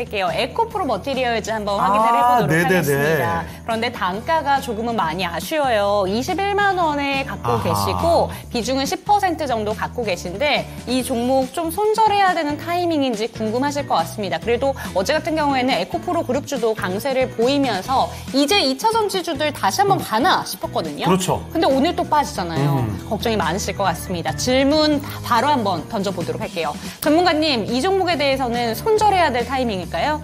할게요. 에코프로 머티리얼즈 한번 확인을 아, 해보도록 네네네. 하겠습니다. 그런데 단가가 조금은 많이 아쉬워요. 21만 원에 갖고 아하. 계시고 비중은 10% 정도 갖고 계신데 이 종목 좀 손절해야 되는 타이밍인지 궁금하실 것 같습니다. 그래도 어제 같은 경우에는 에코프로 그룹주도 강세를 보이면서 이제 2차전 지주들 다시 한번 음. 가나 싶었거든요. 그렇죠. 근데 오늘 또 빠지잖아요. 음. 걱정이 많으실 것 같습니다. 질문 바로 한번 던져보도록 할게요. 전문가님, 이 종목에 대해서는 손절해야 될 타이밍 이 될까요?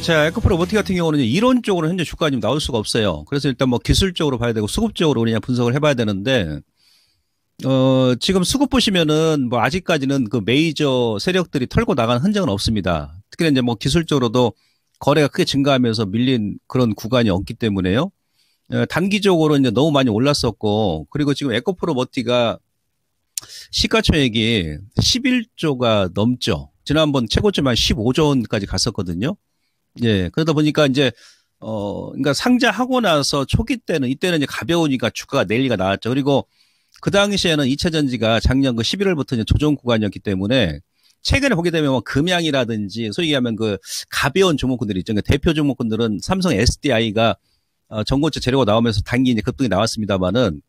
자, 에코프로 모티 같은 경우는 이론적으로 현재 주가가 지 나올 수가 없어요. 그래서 일단 뭐 기술적으로 봐야 되고 수급적으로 그냥 분석을 해봐야 되는데, 어, 지금 수급 보시면은 뭐 아직까지는 그 메이저 세력들이 털고 나간 흔적은 없습니다. 특히나 이제 뭐 기술적으로도 거래가 크게 증가하면서 밀린 그런 구간이 없기 때문에요. 어, 단기적으로 이제 너무 많이 올랐었고, 그리고 지금 에코프로 머티가 시가총액이 11조가 넘죠. 지난번 최고점 한 15조 원까지 갔었거든요. 예. 그러다 보니까 이제 어 그러니까 상장하고 나서 초기 때는 이때는 이제 가벼우니까 주가가 내리가 나왔죠. 그리고 그 당시에는 이차전지가 작년 그 11월부터 이제 조정 구간이었기 때문에 최근에 보게 되면 뭐 금양이라든지 소위 얘기하면 그 가벼운 종목군들이 있죠. 그러니까 대표 종목군들은 삼성 SDI가 어, 전고체 재료가 나오면서 단기 이제 급등이 나왔습니다만은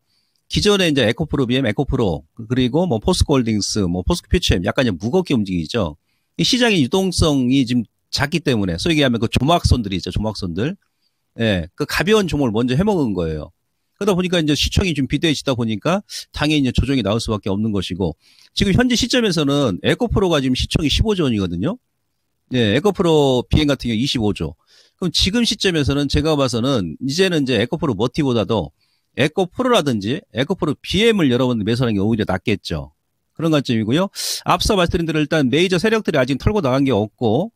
기존에 이제 에코프로 BM, 에코프로 그리고 뭐 포스코홀딩스, 뭐 포스코퓨처엠 약간 이제 무겁게 움직이죠. 이 시장의 유동성이 지금 작기 때문에 소위 얘기하면 그 조막손들이 있죠. 조막손들. 예. 그 가벼운 종목을 먼저 해먹은 거예요. 그러다 보니까 이제 시청이 좀 비대해지다 보니까 당연히 이제 조정이 나올 수밖에 없는 것이고 지금 현재 시점에서는 에코프로가 지금 시청이 15조 원이거든요. 예, 에코프로 비행 같은 경우 25조. 그럼 지금 시점에서는 제가 봐서는 이제는 이제 에코프로 머티보다도 에코프로라든지 에코프로 BM을 여러분들 매수하는 게 오히려 낫겠죠. 그런 관점이고요. 앞서 말씀드린 대로 일단 메이저 세력들이 아직 털고 나간 게 없고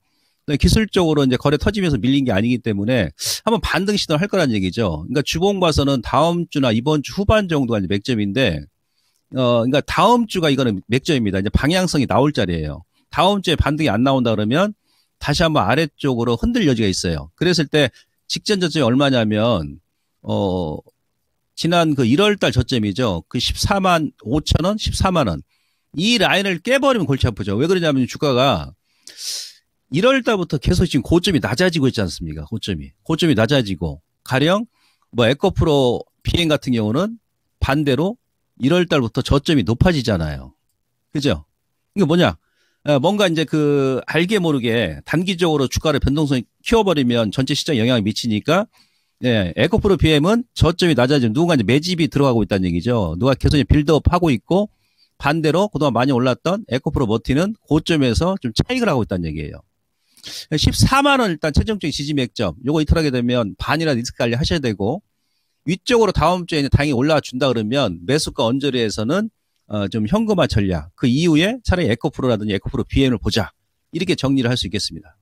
네, 기술적으로 이제 거래 터지면서 밀린 게 아니기 때문에 한번 반등 시도를 할 거란 얘기죠. 그러니까 주봉 봐서는 다음 주나 이번 주 후반 정도가 이제 맥점인데 어 그러니까 다음 주가 이거는 맥점입니다. 이제 방향성이 나올 자리예요. 다음 주에 반등이 안 나온다 그러면 다시 한번 아래쪽으로 흔들 여지가 있어요. 그랬을 때 직전 저점이 얼마냐면 어 지난 그 1월 달 저점이죠. 그 14만 5천 원, 14만 원. 이 라인을 깨버리면 골치 아프죠. 왜 그러냐면 주가가 1월 달부터 계속 지금 고점이 낮아지고 있지 않습니까? 고점이. 고점이 낮아지고 가령 뭐 에코프로 비행 같은 경우는 반대로 1월 달부터 저점이 높아지잖아요. 그죠? 이게 뭐냐? 어, 뭔가 이제 그 알게 모르게 단기적으로 주가를 변동성이 키워버리면 전체 시장 영향을 미치니까 예, 에코프로 BM은 저점이 낮아지면 누군가 이제 매집이 들어가고 있다는 얘기죠. 누가 계속 빌드업 하고 있고 반대로 그동안 많이 올랐던 에코프로 머티는 고점에서 좀 차익을 하고 있다는 얘기예요. 14만 원 일단 최종적인 지지맥점. 요거 이탈하게 되면 반이나 리스크 관리 하셔야 되고 위쪽으로 다음 주에 당연히 올라와 준다 그러면 매수가 언저리에서는 어, 좀 현금화 전략. 그 이후에 차라리 에코프로라든지 에코프로 BM을 보자. 이렇게 정리를 할 수 있겠습니다.